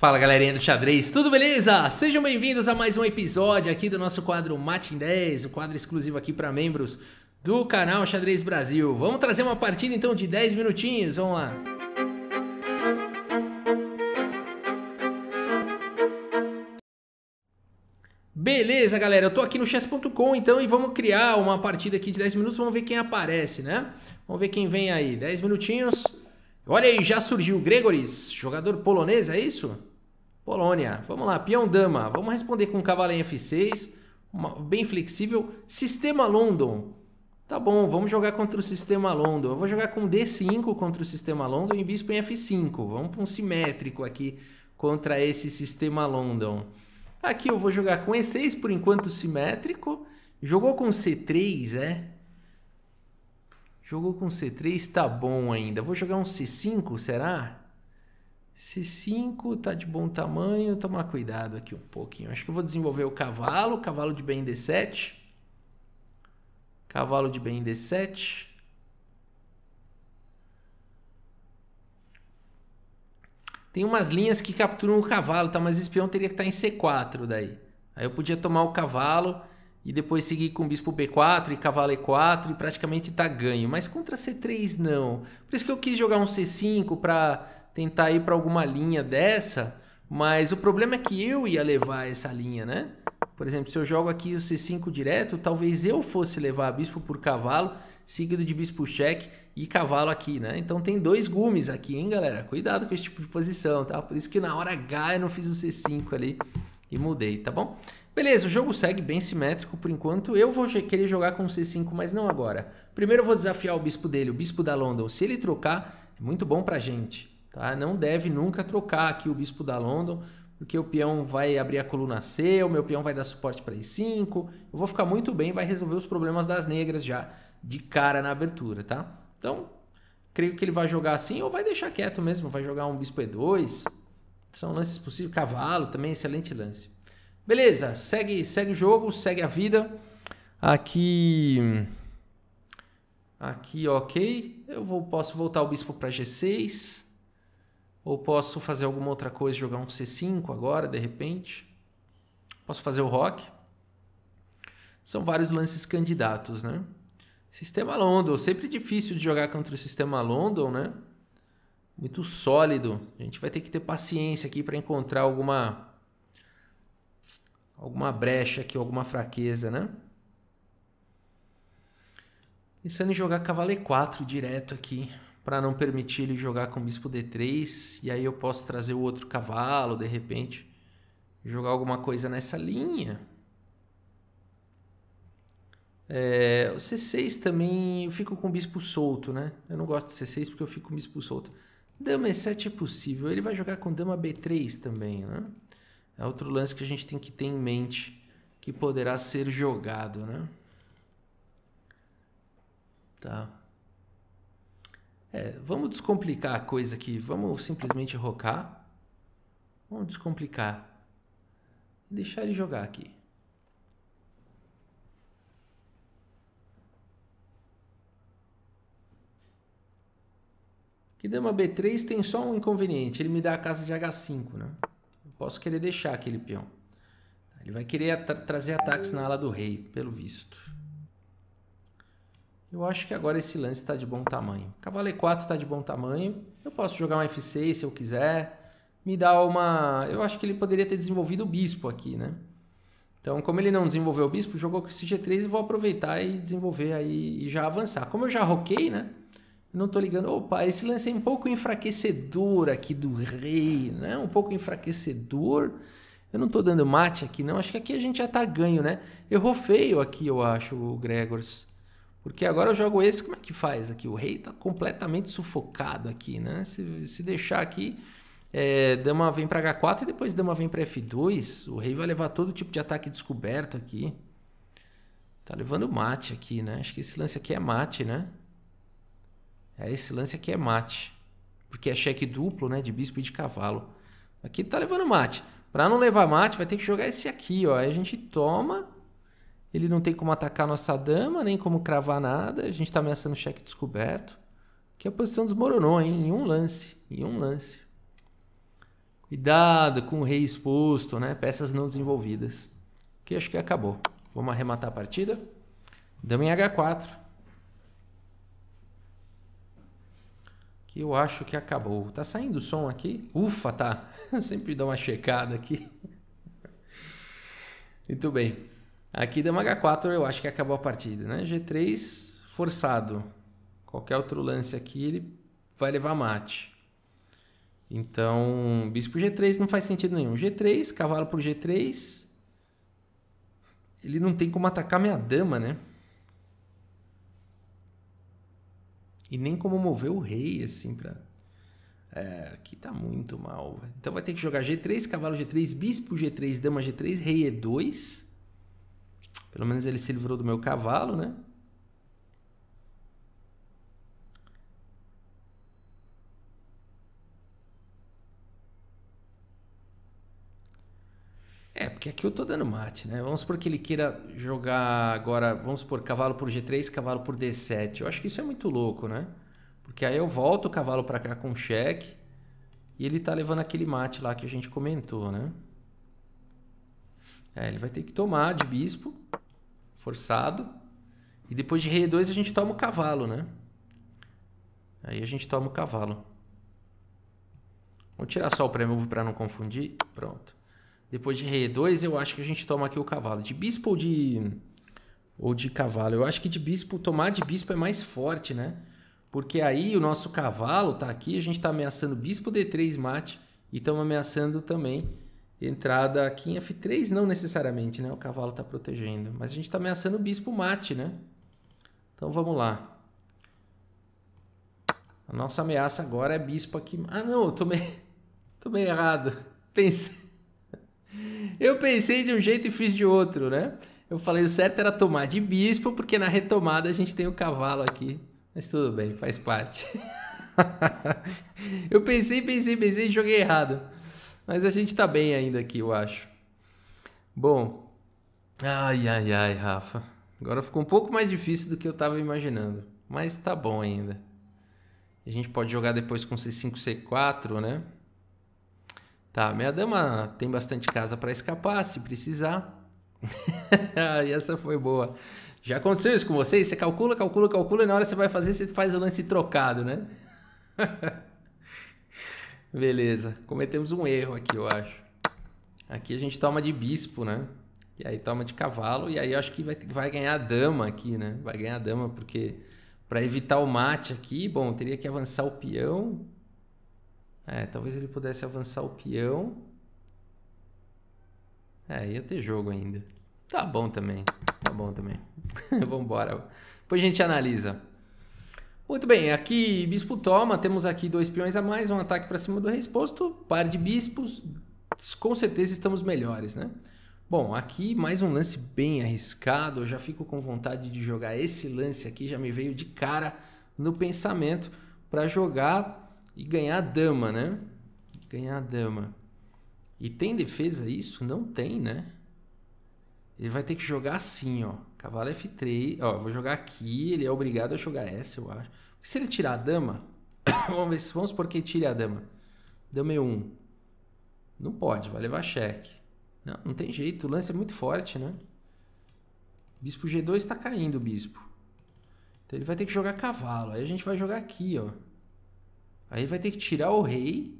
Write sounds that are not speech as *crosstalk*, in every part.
Fala galerinha do xadrez, tudo beleza? Sejam bem-vindos a mais um episódio aqui do nosso quadro Matin 10, o um quadro exclusivo aqui para membros do canal Xadrez Brasil. Vamos trazer uma partida então de 10 minutinhos, vamos lá. Beleza, galera, eu tô aqui no chess.com então e vamos criar uma partida aqui de 10 minutos, vamos ver quem aparece, né? Vamos ver quem vem aí. 10 minutinhos. Olha aí, já surgiu o Gregoris, jogador polonês, é isso? Polônia, vamos lá, peão dama, vamos responder com cavalo F6, uma, bem flexível. Sistema London, tá bom, vamos jogar contra o sistema London. Eu vou jogar com D5 contra o sistema London e bispo em F5. Vamos para um simétrico aqui contra esse sistema London. Aqui eu vou jogar com E6 por enquanto simétrico. Jogou com C3, é? Jogou com C3, tá bom ainda. Vou jogar um C5, será? C5 tá de bom tamanho, tomar cuidado aqui um pouquinho. Acho que eu vou desenvolver o cavalo, cavalo de bem D7. Cavalo de bem D7. Tem umas linhas que capturam o cavalo, tá? Mas o espião teria que estar tá em C4 daí. Aí eu podia tomar o cavalo e depois seguir com bispo B4 e cavalo E4 e praticamente tá ganho. Mas contra C3 não. Por isso que eu quis jogar um C5 para tentar ir para alguma linha dessa, mas o problema é que eu ia levar essa linha, né? Por exemplo, se eu jogo aqui o C5 direto, talvez eu fosse levar bispo por cavalo, seguido de bispo cheque e cavalo aqui, né? Então tem dois gumes aqui, hein, galera? Cuidado com esse tipo de posição, tá? Por isso que na hora H eu não fiz o C5 ali e mudei, tá bom? Beleza, o jogo segue bem simétrico por enquanto. Eu vou querer jogar com C5, mas não agora. Primeiro eu vou desafiar o bispo dele, o bispo da London. Se ele trocar, é muito bom pra gente. Tá? Não deve nunca trocar aqui o bispo da London, porque o peão vai abrir a coluna C, o meu peão vai dar suporte para E5. Eu vou ficar muito bem, vai resolver os problemas das negras já de cara na abertura, tá? Então, creio que ele vai jogar assim ou vai deixar quieto mesmo, vai jogar um bispo E2. São lances possíveis, cavalo também, excelente lance. Beleza, segue, segue o jogo, segue a vida. Aqui aqui, OK. Eu vou posso voltar o bispo para G6. Ou posso fazer alguma outra coisa, jogar um C5 agora, de repente? Posso fazer o rock? São vários lances candidatos, né? Sistema London, sempre difícil de jogar contra o sistema London, né? Muito sólido. A gente vai ter que ter paciência aqui para encontrar alguma alguma brecha aqui, alguma fraqueza, né? Pensando em jogar cavalo E4 direto aqui para não permitir ele jogar com bispo d3 e aí eu posso trazer o outro cavalo de repente jogar alguma coisa nessa linha é, o c6 também eu fico com o bispo solto né eu não gosto de c6 porque eu fico com o bispo solto dama e7 é possível ele vai jogar com dama b3 também né é outro lance que a gente tem que ter em mente que poderá ser jogado né tá é, vamos descomplicar a coisa aqui. Vamos simplesmente rocar. Vamos descomplicar. Deixar ele jogar aqui. Que dama B3 tem só um inconveniente. Ele me dá a casa de H5, né? Eu posso querer deixar aquele peão. Ele vai querer tra trazer ataques na ala do rei, pelo visto. Eu acho que agora esse lance está de bom tamanho. Cavalo E4 está de bom tamanho. Eu posso jogar um F6 se eu quiser. Me dá uma... Eu acho que ele poderia ter desenvolvido o bispo aqui, né? Então, como ele não desenvolveu o bispo, jogou com esse G3 e vou aproveitar e desenvolver aí e já avançar. Como eu já roquei, né? não estou ligando. Opa, esse lance é um pouco enfraquecedor aqui do rei, né? Um pouco enfraquecedor. Eu não estou dando mate aqui, não. Acho que aqui a gente já está ganho, né? Errou feio aqui, eu acho, o Gregors. Porque agora eu jogo esse, como é que faz aqui? O rei tá completamente sufocado aqui, né? Se, se deixar aqui, é, dama vem para H4 e depois dama vem para F2, o rei vai levar todo tipo de ataque descoberto aqui. Tá levando mate aqui, né? Acho que esse lance aqui é mate, né? É, esse lance aqui é mate. Porque é cheque duplo, né? De bispo e de cavalo. Aqui tá levando mate. Para não levar mate, vai ter que jogar esse aqui, ó. Aí a gente toma ele não tem como atacar nossa dama, nem como cravar nada. A gente está ameaçando cheque descoberto. Que é a posição desmoronou, hein? Em um lance. Em um lance. Cuidado com o rei exposto, né? Peças não desenvolvidas. Que acho que acabou. Vamos arrematar a partida. Dama em H4. Que eu acho que acabou. Tá saindo o som aqui? Ufa, tá. *laughs* Eu sempre dou uma checada aqui. *laughs* Muito bem. Aqui deu H4, eu acho que acabou a partida, né? G3 forçado. Qualquer outro lance aqui, ele vai levar mate. Então, bispo G3 não faz sentido nenhum. G3, cavalo por G3. Ele não tem como atacar minha dama, né? E nem como mover o rei, assim, pra... É, aqui tá muito mal. Então vai ter que jogar G3, cavalo G3, bispo G3, dama G3, rei E2 pelo menos ele se livrou do meu cavalo, né? É, porque aqui eu tô dando mate, né? Vamos supor que ele queira jogar agora, vamos supor, cavalo por G3, cavalo por D7. Eu acho que isso é muito louco, né? Porque aí eu volto o cavalo para cá com cheque e ele tá levando aquele mate lá que a gente comentou, né? É, ele vai ter que tomar de bispo, forçado. E depois de rei 2 a gente toma o cavalo, né? Aí a gente toma o cavalo. Vou tirar só o pré-move para não confundir. Pronto. Depois de rei 2, eu acho que a gente toma aqui o cavalo. De bispo ou de ou de cavalo? Eu acho que de bispo, tomar de bispo é mais forte, né? Porque aí o nosso cavalo tá aqui, a gente tá ameaçando bispo D3 mate e estamos ameaçando também entrada aqui em F3 não necessariamente, né? O cavalo está protegendo, mas a gente está ameaçando o bispo mate, né? Então vamos lá. A nossa ameaça agora é bispo aqui. Ah não, eu tomei, *laughs* tomei errado. Pensei... *laughs* Eu pensei de um jeito e fiz de outro, né? Eu falei o certo era tomar de bispo, porque na retomada a gente tem o cavalo aqui. Mas tudo bem, faz parte. *laughs* eu pensei, pensei, pensei e joguei errado. Mas a gente tá bem ainda aqui, eu acho. Bom. Ai, ai, ai, Rafa. Agora ficou um pouco mais difícil do que eu tava imaginando. Mas tá bom ainda. A gente pode jogar depois com C5, C4, né? Tá, minha dama tem bastante casa para escapar, se precisar. *laughs* e essa foi boa. Já aconteceu isso com vocês? Você calcula, calcula, calcula e na hora você vai fazer, você faz o lance trocado, né? *laughs* Beleza. Cometemos um erro aqui, eu acho. Aqui a gente toma de bispo, né? E aí toma de cavalo. E aí eu acho que vai, vai ganhar dama aqui, né? Vai ganhar dama, porque para evitar o mate aqui, bom, teria que avançar o peão. É, talvez ele pudesse avançar o peão. É, ia ter jogo ainda. Tá bom também. Tá bom também. *laughs* Vambora. Depois a gente analisa. Muito bem, aqui bispo toma, temos aqui dois peões a mais, um ataque para cima do rei exposto, par de bispos, com certeza estamos melhores, né? Bom, aqui mais um lance bem arriscado, eu já fico com vontade de jogar esse lance aqui, já me veio de cara no pensamento para jogar e ganhar a dama, né? Ganhar a dama. E tem defesa isso? Não tem, né? Ele vai ter que jogar assim, ó. Cavalo F3. Ó, vou jogar aqui. Ele é obrigado a jogar essa, eu acho. Se ele tirar a dama... *coughs* vamos ver se... Vamos supor que ele tire a dama. Dama E1. Não pode, vai levar cheque. Não, não tem jeito. O lance é muito forte, né? Bispo G2 está caindo, o bispo. Então ele vai ter que jogar cavalo. Aí a gente vai jogar aqui, ó. Aí vai ter que tirar o rei.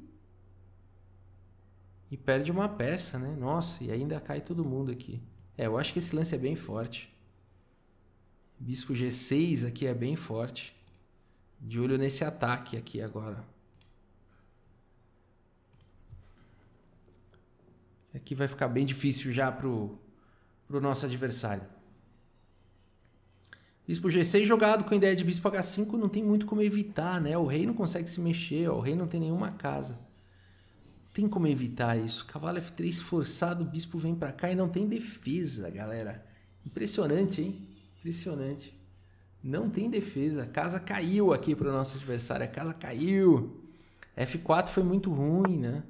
E perde uma peça, né? Nossa, e ainda cai todo mundo aqui. É, eu acho que esse lance é bem forte. Bispo G6 aqui é bem forte. De olho nesse ataque aqui agora. Aqui vai ficar bem difícil já pro, pro nosso adversário. Bispo G6 jogado com ideia de bispo H5 não tem muito como evitar, né? O rei não consegue se mexer, ó. o rei não tem nenhuma casa. Não tem como evitar isso. Cavalo F3 forçado, o bispo vem para cá e não tem defesa, galera. Impressionante, hein? Impressionante. Não tem defesa. A casa caiu aqui para o nosso adversário. A casa caiu. F4 foi muito ruim, né?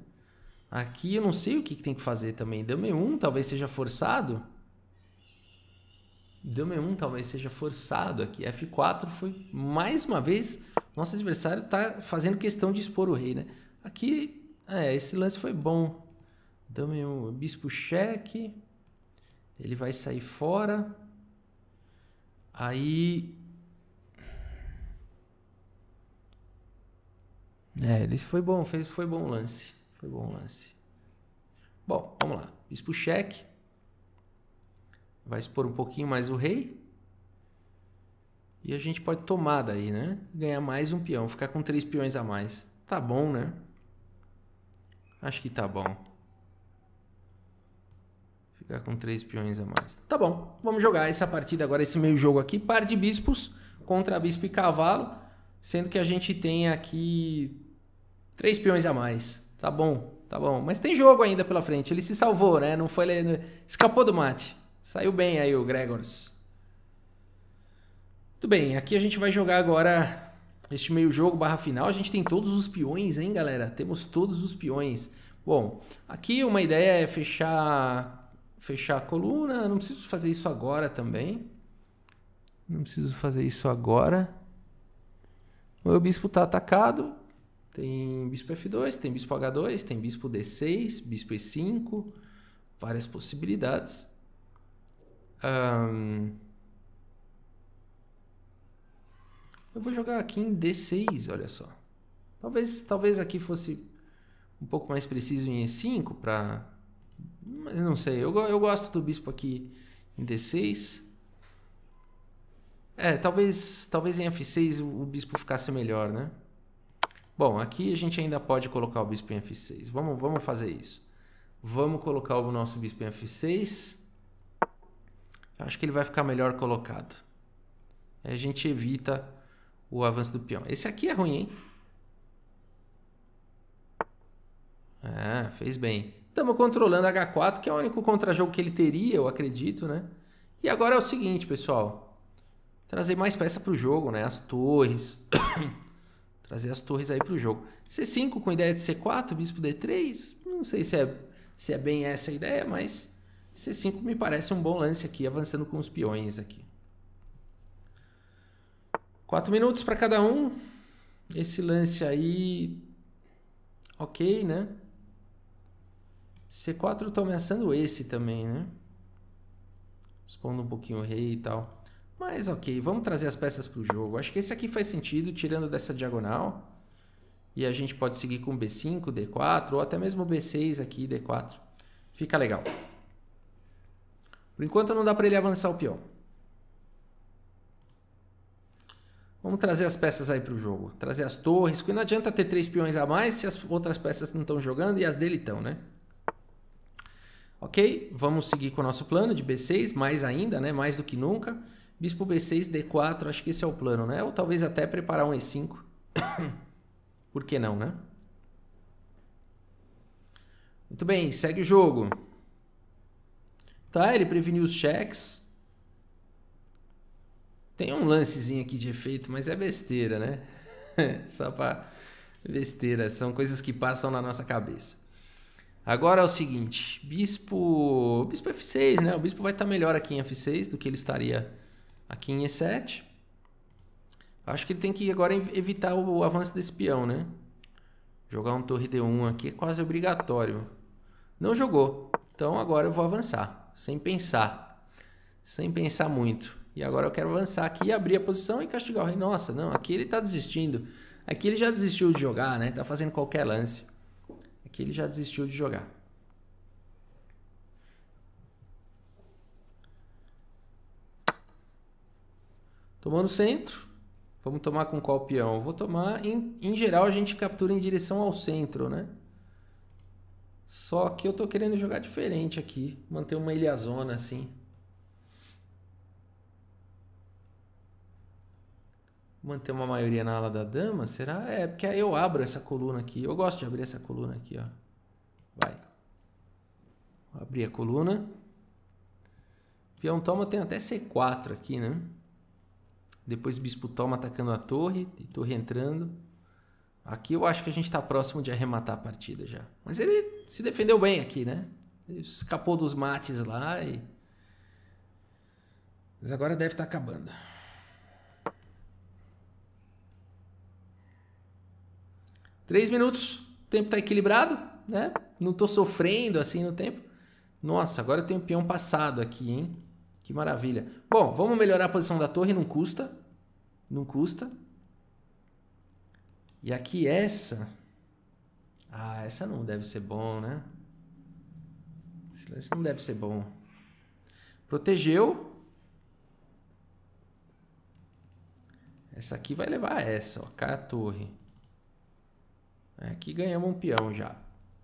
Aqui eu não sei o que, que tem que fazer também. Dama E1 talvez seja forçado. Dama E1 talvez seja forçado aqui. F4 foi mais uma vez. Nosso adversário está fazendo questão de expor o rei, né? Aqui, é, esse lance foi bom. Dama E1, bispo cheque. Ele vai sair fora. Aí. É, ele foi bom, fez, foi bom o lance. Foi bom o lance. Bom, vamos lá. Bispo cheque. Vai expor um pouquinho mais o rei. E a gente pode tomar daí, né? Ganhar mais um peão, ficar com três peões a mais. Tá bom, né? Acho que tá bom. Ficar com três peões a mais. Tá bom, vamos jogar essa partida agora, esse meio jogo aqui. Par de bispos contra bispo e cavalo, sendo que a gente tem aqui três peões a mais. Tá bom, tá bom. Mas tem jogo ainda pela frente. Ele se salvou, né? Não foi... Ele... Escapou do mate. Saiu bem aí o Gregors. Muito bem, aqui a gente vai jogar agora este meio jogo barra final. A gente tem todos os peões, hein, galera? Temos todos os peões. Bom, aqui uma ideia é fechar fechar a coluna, não preciso fazer isso agora também. Não preciso fazer isso agora. O meu bispo está atacado. Tem bispo F2, tem bispo H2, tem bispo D6, bispo E5. Várias possibilidades. Um... Eu vou jogar aqui em D6, olha só. Talvez, talvez aqui fosse um pouco mais preciso em E5 para mas não sei. Eu, eu gosto do bispo aqui em D6. É, talvez, talvez em F6 o bispo ficasse melhor, né? Bom, aqui a gente ainda pode colocar o bispo em F6. Vamos, vamos fazer isso. Vamos colocar o nosso bispo em F6. Acho que ele vai ficar melhor colocado. A gente evita o avanço do peão. Esse aqui é ruim, hein? Ah, fez bem. Estamos controlando H4, que é o único contra-jogo que ele teria, eu acredito, né? E agora é o seguinte, pessoal. Trazer mais peça para o jogo, né? As torres. *coughs* trazer as torres aí para o jogo. C5 com ideia de C4, bispo D3. Não sei se é, se é bem essa a ideia, mas C5 me parece um bom lance aqui, avançando com os peões aqui. 4 minutos para cada um. Esse lance aí, ok, né? C4 eu tô ameaçando esse também, né? Expondo um pouquinho o rei e tal. Mas ok, vamos trazer as peças para o jogo. Acho que esse aqui faz sentido, tirando dessa diagonal. E a gente pode seguir com B5, D4, ou até mesmo B6 aqui, D4. Fica legal. Por enquanto não dá para ele avançar o peão. Vamos trazer as peças aí para o jogo. Trazer as torres, porque não adianta ter três peões a mais se as outras peças não estão jogando e as dele estão, né? Ok, vamos seguir com o nosso plano de B6, mais ainda, né? mais do que nunca. Bispo B6, D4, acho que esse é o plano, né? Ou talvez até preparar um E5. *coughs* Por que não, né? Muito bem, segue o jogo. Tá, ele preveniu os cheques. Tem um lancezinho aqui de efeito, mas é besteira, né? *laughs* Só pra... Besteira, são coisas que passam na nossa cabeça. Agora é o seguinte, bispo, bispo F6, né? O bispo vai estar tá melhor aqui em F6 do que ele estaria aqui em E7. Acho que ele tem que agora evitar o avanço desse peão, né? Jogar um torre D1 aqui é quase obrigatório. Não jogou. Então agora eu vou avançar, sem pensar. Sem pensar muito. E agora eu quero avançar aqui, abrir a posição e castigar o rei. Nossa, não, aqui ele está desistindo. Aqui ele já desistiu de jogar, né? Tá fazendo qualquer lance que ele já desistiu de jogar. Tomando centro. Vamos tomar com qual peão? Vou tomar. Em, em geral, a gente captura em direção ao centro, né? Só que eu tô querendo jogar diferente aqui. Manter uma ilhazona assim. manter uma maioria na ala da dama, será? É, porque aí eu abro essa coluna aqui. Eu gosto de abrir essa coluna aqui, ó. Vai. Vou abrir a coluna. Peão toma tem até C4 aqui, né? Depois bispo toma atacando a torre, e torre entrando. Aqui eu acho que a gente está próximo de arrematar a partida já. Mas ele se defendeu bem aqui, né? Ele escapou dos mates lá e... Mas agora deve estar tá acabando. Três minutos, o tempo está equilibrado, né? Não estou sofrendo assim no tempo. Nossa, agora eu tenho um peão passado aqui, hein? Que maravilha. Bom, vamos melhorar a posição da torre, não custa. Não custa. E aqui essa. Ah, essa não deve ser bom, né? Silêncio, não deve ser bom. Protegeu. Essa aqui vai levar a essa, ó. Cara, torre. É, aqui ganhamos um peão já.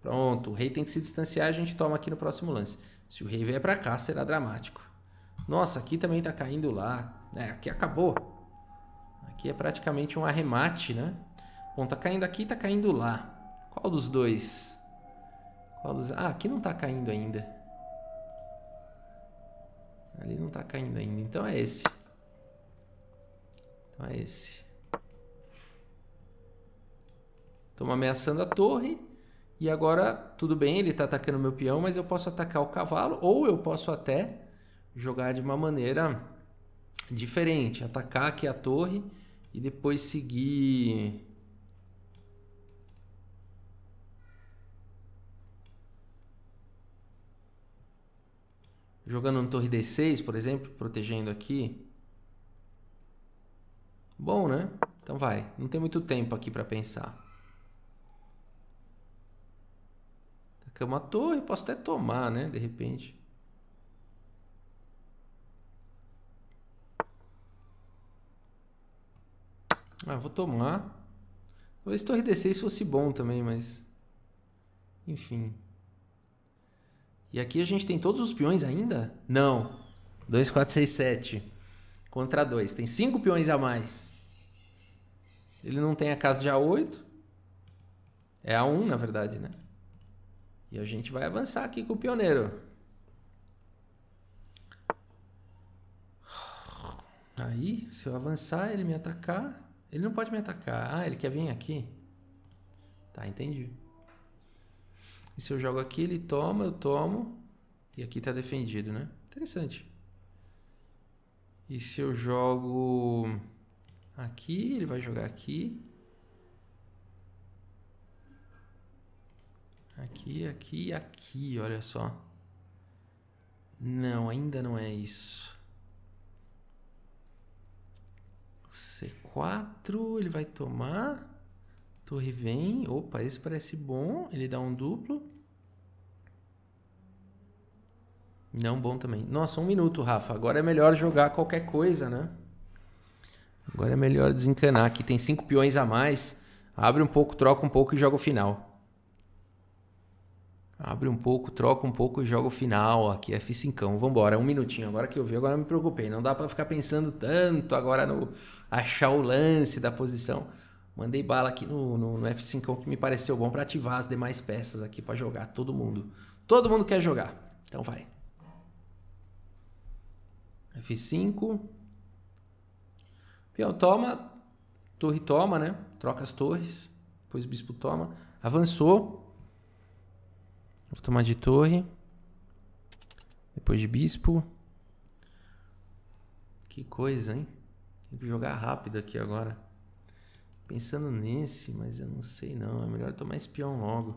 Pronto, o rei tem que se distanciar, a gente toma aqui no próximo lance. Se o rei vier para cá, será dramático. Nossa, aqui também tá caindo lá. É, aqui acabou. Aqui é praticamente um arremate, né? Bom, tá caindo aqui e tá caindo lá. Qual dos dois? Qual dos... Ah, aqui não tá caindo ainda. Ali não tá caindo ainda. Então é esse. Então é esse. Estamos ameaçando a torre. E agora, tudo bem, ele está atacando meu peão, mas eu posso atacar o cavalo ou eu posso até jogar de uma maneira diferente, atacar aqui a torre e depois seguir jogando no torre D6, por exemplo, protegendo aqui. Bom, né? Então vai, não tem muito tempo aqui para pensar. Que é uma torre, posso até tomar, né? De repente. Ah, vou tomar. Talvez torre D6 fosse bom também, mas... Enfim. E aqui a gente tem todos os peões ainda? Não. 2, 4, 6, 7. Contra 2. Tem 5 peões a mais. Ele não tem a casa de A8. É A1, na verdade, né? E a gente vai avançar aqui com o pioneiro. Aí, se eu avançar, ele me atacar. Ele não pode me atacar. Ah, ele quer vir aqui. Tá, entendi. E se eu jogo aqui, ele toma, eu tomo. E aqui tá defendido, né? Interessante. E se eu jogo aqui, ele vai jogar aqui. Aqui, aqui e aqui, olha só. Não, ainda não é isso. C4, ele vai tomar. Torre vem. Opa, esse parece bom. Ele dá um duplo. Não bom também. Nossa, um minuto, Rafa. Agora é melhor jogar qualquer coisa, né? Agora é melhor desencanar. Aqui tem cinco peões a mais. Abre um pouco, troca um pouco e joga o final. Abre um pouco, troca um pouco e joga o final. Aqui é F5, vambora. Um minutinho, agora que eu vi, agora eu me preocupei. Não dá para ficar pensando tanto agora no achar o lance da posição. Mandei bala aqui no, no, no F5 que me pareceu bom para ativar as demais peças aqui para jogar todo mundo. Todo mundo quer jogar, então vai. F5. Peão toma, torre toma, né? Troca as torres, depois bispo toma. Avançou. Vou tomar de torre. Depois de bispo. Que coisa, hein? Tem que jogar rápido aqui agora. Pensando nesse, mas eu não sei não. É melhor tomar espião logo.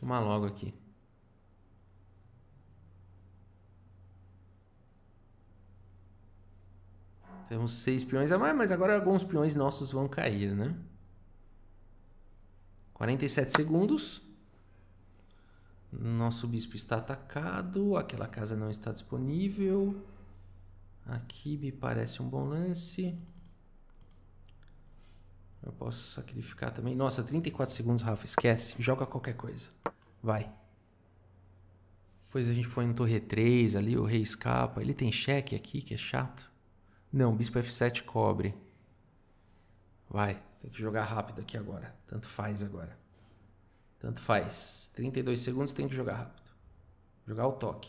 Tomar logo aqui. Temos seis peões a mais, mas agora alguns peões nossos vão cair, né? 47 segundos. Nosso bispo está atacado, aquela casa não está disponível. Aqui me parece um bom lance. Eu posso sacrificar também. Nossa, 34 segundos, Rafa, esquece. Joga qualquer coisa. Vai. Depois a gente foi no torre 3 ali, o rei escapa. Ele tem cheque aqui, que é chato. Não, bispo F7 cobre. Vai, tem que jogar rápido aqui agora. Tanto faz agora. Tanto faz. 32 segundos tem que jogar rápido. Jogar ao toque.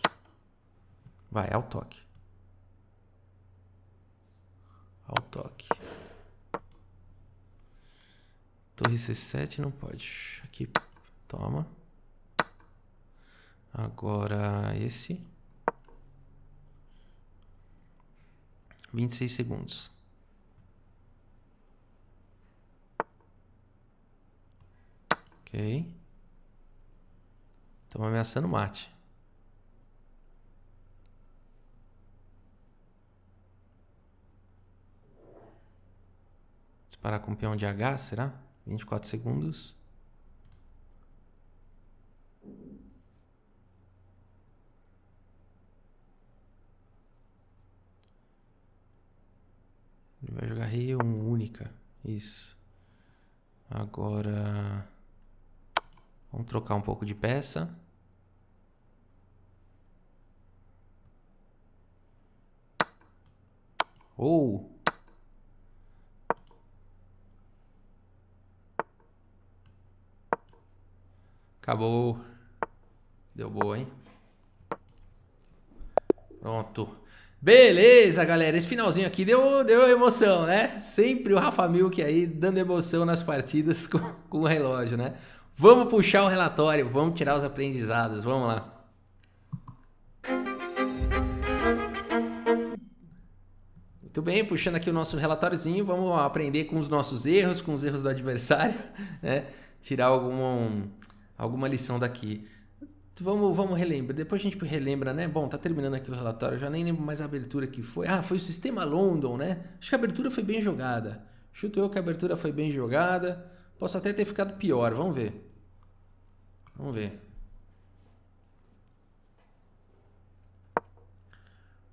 Vai, ao toque. Ao toque. Torre C7 não pode. Aqui, toma. Agora esse. 26 segundos. Ok. Estão ameaçando mate. Disparar com um peão de H, será? 24 segundos. Ele vai jogar rei ou um única. Isso. Agora... Vamos trocar um pouco de peça. Ou. Acabou. Deu boa, hein? Pronto. Beleza, galera. Esse finalzinho aqui deu, deu emoção, né? Sempre o Rafa Milk aí dando emoção nas partidas *laughs* com, com o relógio, né? Vamos puxar o relatório, vamos tirar os aprendizados. Vamos lá. Muito bem, puxando aqui o nosso relatóriozinho, vamos aprender com os nossos erros, com os erros do adversário, *laughs* né? Tirar algum, alguma lição daqui. Vamos, vamos relembrar. Depois a gente relembra, né? Bom, tá terminando aqui o relatório, já nem lembro mais a abertura que foi. Ah, foi o sistema London, né? Acho que a abertura foi bem jogada. Chuto eu que a abertura foi bem jogada. Posso até ter ficado pior, vamos ver. Vamos ver.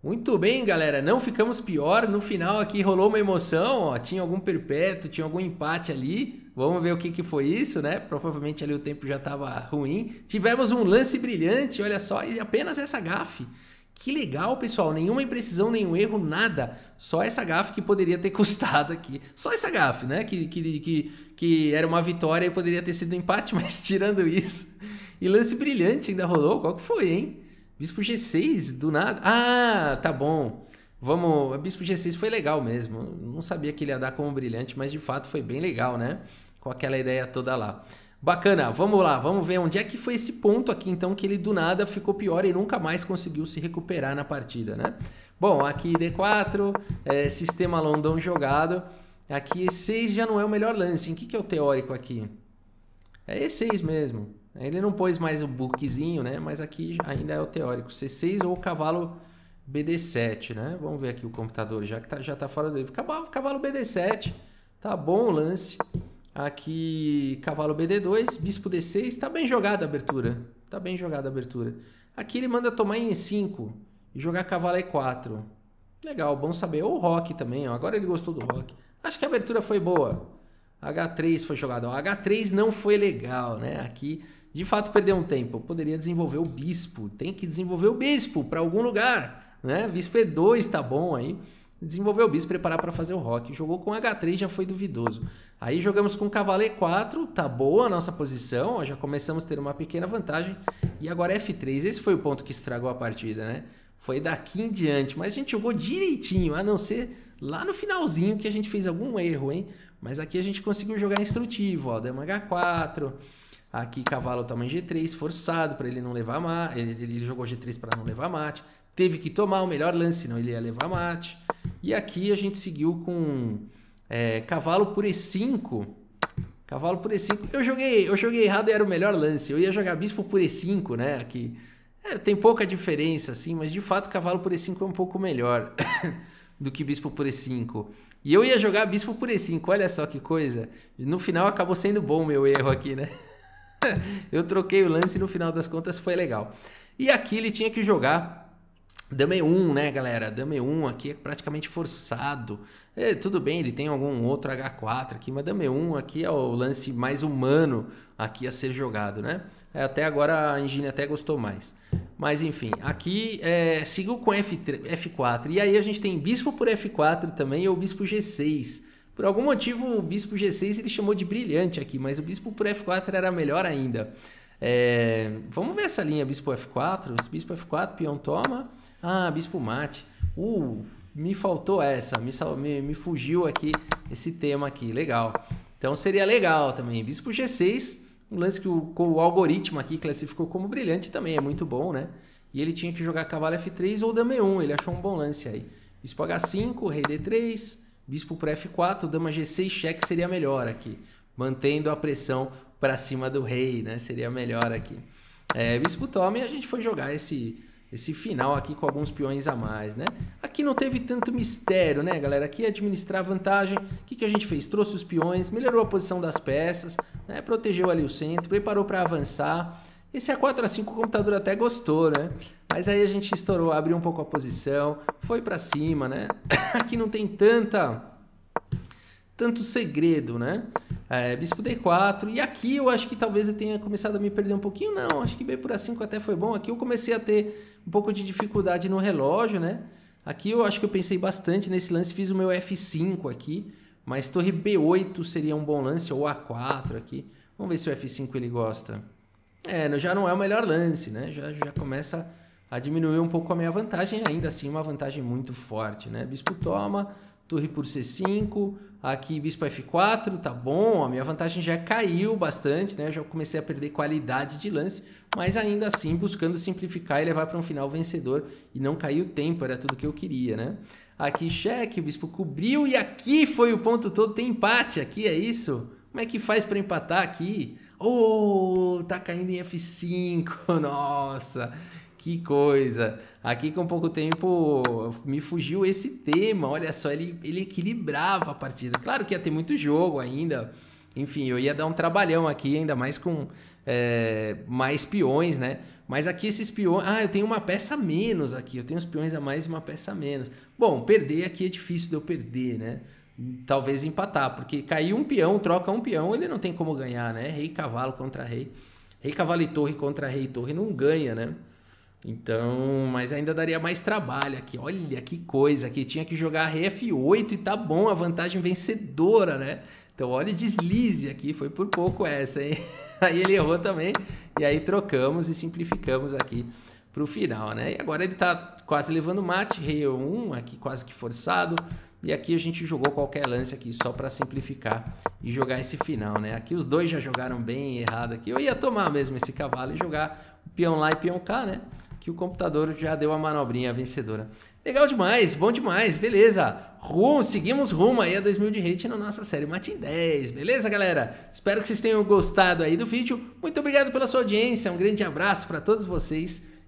Muito bem, galera. Não ficamos pior. No final aqui rolou uma emoção. Ó. Tinha algum perpétuo, tinha algum empate ali. Vamos ver o que, que foi isso, né? Provavelmente ali o tempo já estava ruim. Tivemos um lance brilhante, olha só, e apenas essa gafe. Que legal, pessoal. Nenhuma imprecisão, nenhum erro, nada. Só essa gafe que poderia ter *laughs* custado aqui. Só essa gafe, né? Que, que, que, que era uma vitória e poderia ter sido um empate, *laughs* mas tirando isso. E lance brilhante ainda rolou. Qual que foi, hein? Bispo G6, do nada. Ah, tá bom. Vamos. Bispo G6 foi legal mesmo. Não sabia que ele ia dar como brilhante, mas de fato foi bem legal, né? Com aquela ideia toda lá. Bacana, vamos lá, vamos ver onde é que foi esse ponto aqui, então, que ele do nada ficou pior e nunca mais conseguiu se recuperar na partida, né? Bom, aqui D4, é, sistema London jogado. Aqui E6 já não é o melhor lance. O que, que é o teórico aqui? É E6 mesmo. Ele não pôs mais o bookzinho, né? Mas aqui ainda é o teórico. C6 ou cavalo BD7, né? Vamos ver aqui o computador, já que tá, já tá fora dele. Cavalo, cavalo BD7, tá bom o lance. Aqui, cavalo BD2, bispo D6, tá bem jogada a abertura. Tá bem jogada a abertura. Aqui ele manda tomar em E5 e jogar cavalo E4. Legal, bom saber. Ou rock também, ó. agora ele gostou do rock. Acho que a abertura foi boa. H3 foi jogado. Ó, H3 não foi legal, né? Aqui de fato perder um tempo. Eu poderia desenvolver o bispo, tem que desenvolver o bispo para algum lugar, né? Bispo E2 tá bom aí. Desenvolver o bispo, preparar para fazer o rock. Jogou com H3, já foi duvidoso. Aí jogamos com cavaleiro 4, tá boa a nossa posição, ó, já começamos a ter uma pequena vantagem. E agora F3, esse foi o ponto que estragou a partida, né? Foi daqui em diante, mas a gente jogou direitinho, a não ser lá no finalzinho que a gente fez algum erro, hein? Mas aqui a gente conseguiu jogar instrutivo, ó, H4, Aqui cavalo tamanho G3, forçado para ele não levar mate. Ele, ele jogou G3 para não levar mate. Teve que tomar o melhor lance, senão ele ia levar mate. E aqui a gente seguiu com é, cavalo por E5. Cavalo por E5. Eu joguei, eu joguei errado e era o melhor lance. Eu ia jogar bispo por E5, né? Aqui. É, tem pouca diferença, assim, mas de fato cavalo por E5 é um pouco melhor *coughs* do que bispo por E5. E eu ia jogar bispo por E5, olha só que coisa. No final acabou sendo bom o meu erro aqui, né? *laughs* eu troquei o lance e no final das contas foi legal. E aqui ele tinha que jogar Dame 1, né, galera? Dame 1 aqui é praticamente forçado. É, tudo bem, ele tem algum outro H4 aqui, mas Dame 1 aqui é o lance mais humano aqui a ser jogado, né? É, até agora a engine até gostou mais. Mas enfim, aqui é, seguiu com F3, F4. E aí a gente tem bispo por F4 também e o bispo G6. Por algum motivo, o bispo G6 ele chamou de brilhante aqui, mas o bispo por F4 era melhor ainda. É, vamos ver essa linha bispo F4. Bispo F4, peão toma. Ah, bispo mate. Uh, me faltou essa, me, me, me fugiu aqui esse tema aqui, legal. Então seria legal também, bispo G6, um lance que o, o algoritmo aqui classificou como brilhante também, é muito bom, né? E ele tinha que jogar cavalo F3 ou dama E1, ele achou um bom lance aí. Bispo H5, rei D3, Bispo para F4, dama G6, cheque seria melhor aqui. Mantendo a pressão para cima do rei, né? Seria melhor aqui. É, bispo toma e a gente foi jogar esse esse final aqui com alguns peões a mais, né? Aqui não teve tanto mistério, né, galera? Aqui é administrar vantagem. O que, que a gente fez? Trouxe os peões, melhorou a posição das peças, né? protegeu ali o centro, preparou para avançar. Esse é A4 A5 o computador até gostou, né? Mas aí a gente estourou, abriu um pouco a posição, foi para cima, né? *coughs* Aqui não tem tanta tanto segredo, né? É, bispo D4, e aqui eu acho que talvez eu tenha começado a me perder um pouquinho, não, acho que B por A5 até foi bom, aqui eu comecei a ter um pouco de dificuldade no relógio, né? Aqui eu acho que eu pensei bastante nesse lance, fiz o meu F5 aqui, mas torre B8 seria um bom lance, ou A4 aqui, vamos ver se o F5 ele gosta. É, já não é o melhor lance, né? Já, já começa a diminuir um pouco a minha vantagem, ainda assim uma vantagem muito forte, né? Bispo toma, torre por C5, aqui bispo F4, tá bom, a minha vantagem já caiu bastante, né? Já comecei a perder qualidade de lance, mas ainda assim buscando simplificar e levar para um final vencedor e não cair o tempo, era tudo que eu queria, né? Aqui cheque, o bispo cobriu e aqui foi o ponto todo, tem empate aqui, é isso? Como é que faz para empatar aqui? Oh, tá caindo em F5, *laughs* nossa, que coisa. Aqui com pouco tempo me fugiu esse tema, olha só, ele, ele equilibrava a partida. Claro que ia ter muito jogo ainda, enfim, eu ia dar um trabalhão aqui, ainda mais com é, mais peões, né? Mas aqui esses peões. Ah, eu tenho uma peça menos aqui. Eu tenho os peões a mais e uma peça a menos. Bom, perder aqui é difícil de eu perder, né? talvez empatar, porque cair um peão, troca um peão, ele não tem como ganhar, né? Rei cavalo contra rei. Rei cavalo e torre contra rei e torre não ganha, né? Então, mas ainda daria mais trabalho aqui. Olha que coisa que tinha que jogar rei F8 e tá bom, a vantagem vencedora, né? Então, olha o deslize aqui, foi por pouco essa, hein? *laughs* Aí ele errou também. E aí trocamos e simplificamos aqui para o final, né? E agora ele está quase levando mate, rei 1 aqui quase que forçado. E aqui a gente jogou qualquer lance aqui só para simplificar e jogar esse final, né? Aqui os dois já jogaram bem errado aqui. Eu ia tomar mesmo esse cavalo e jogar o peão lá e peão cá, né? Que o computador já deu a manobrinha vencedora. Legal demais, bom demais, beleza. Rumo, seguimos rumo aí a 2000 de hate na nossa série Matin 10, beleza, galera? Espero que vocês tenham gostado aí do vídeo. Muito obrigado pela sua audiência, um grande abraço para todos vocês.